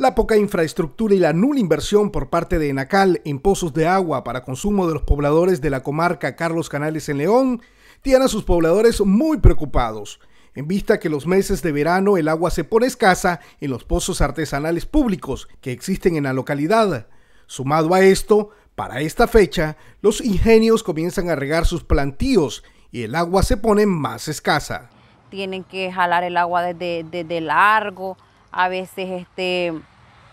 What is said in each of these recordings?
La poca infraestructura y la nula inversión por parte de Enacal en pozos de agua para consumo de los pobladores de la comarca Carlos Canales en León tienen a sus pobladores muy preocupados, en vista que los meses de verano el agua se pone escasa en los pozos artesanales públicos que existen en la localidad. Sumado a esto, para esta fecha, los ingenios comienzan a regar sus plantíos y el agua se pone más escasa. Tienen que jalar el agua desde, desde largo, a veces este,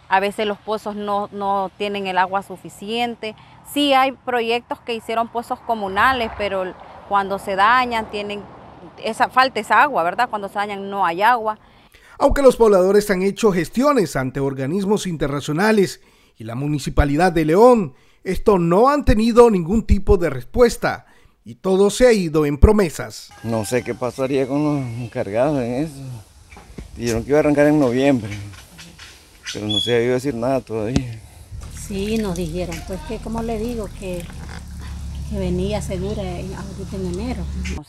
a veces los pozos no, tienen el agua suficiente. Sí hay proyectos que hicieron pozos comunales, pero cuando se dañan tienen esa falta esa agua, ¿verdad? Cuando se dañan no hay agua. Aunque los pobladores han hecho gestiones ante organismos internacionales y la Municipalidad de León, esto no han tenido ningún tipo de respuesta y todo se ha ido en promesas. No sé qué pasaría con los encargados en eso. Dijeron que iba a arrancar en noviembre pero no se ha ido a decir nada todavía. Sí, nos dijeron, pues que como le digo, que, que venía segura ahorita en enero.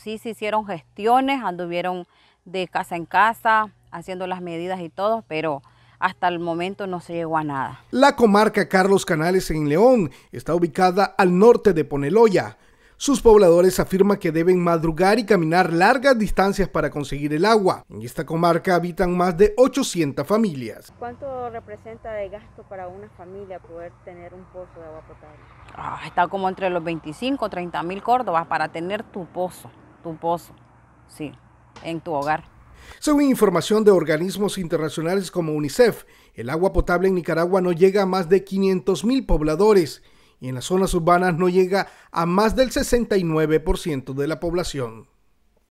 Sí, se hicieron gestiones, anduvieron de casa en casa, haciendo las medidas y todo, pero hasta el momento no se llegó a nada. La comarca Carlos Canales en León está ubicada al norte de Poneloya sus pobladores afirman que deben madrugar y caminar largas distancias para conseguir el agua. En esta comarca habitan más de 800 familias. ¿Cuánto representa de gasto para una familia poder tener un pozo de agua potable? Ah, está como entre los 25 o 30 mil córdobas para tener tu pozo, tu pozo, sí, en tu hogar. Según información de organismos internacionales como UNICEF, el agua potable en Nicaragua no llega a más de 500 mil pobladores y en las zonas urbanas no llega a más del 69% de la población.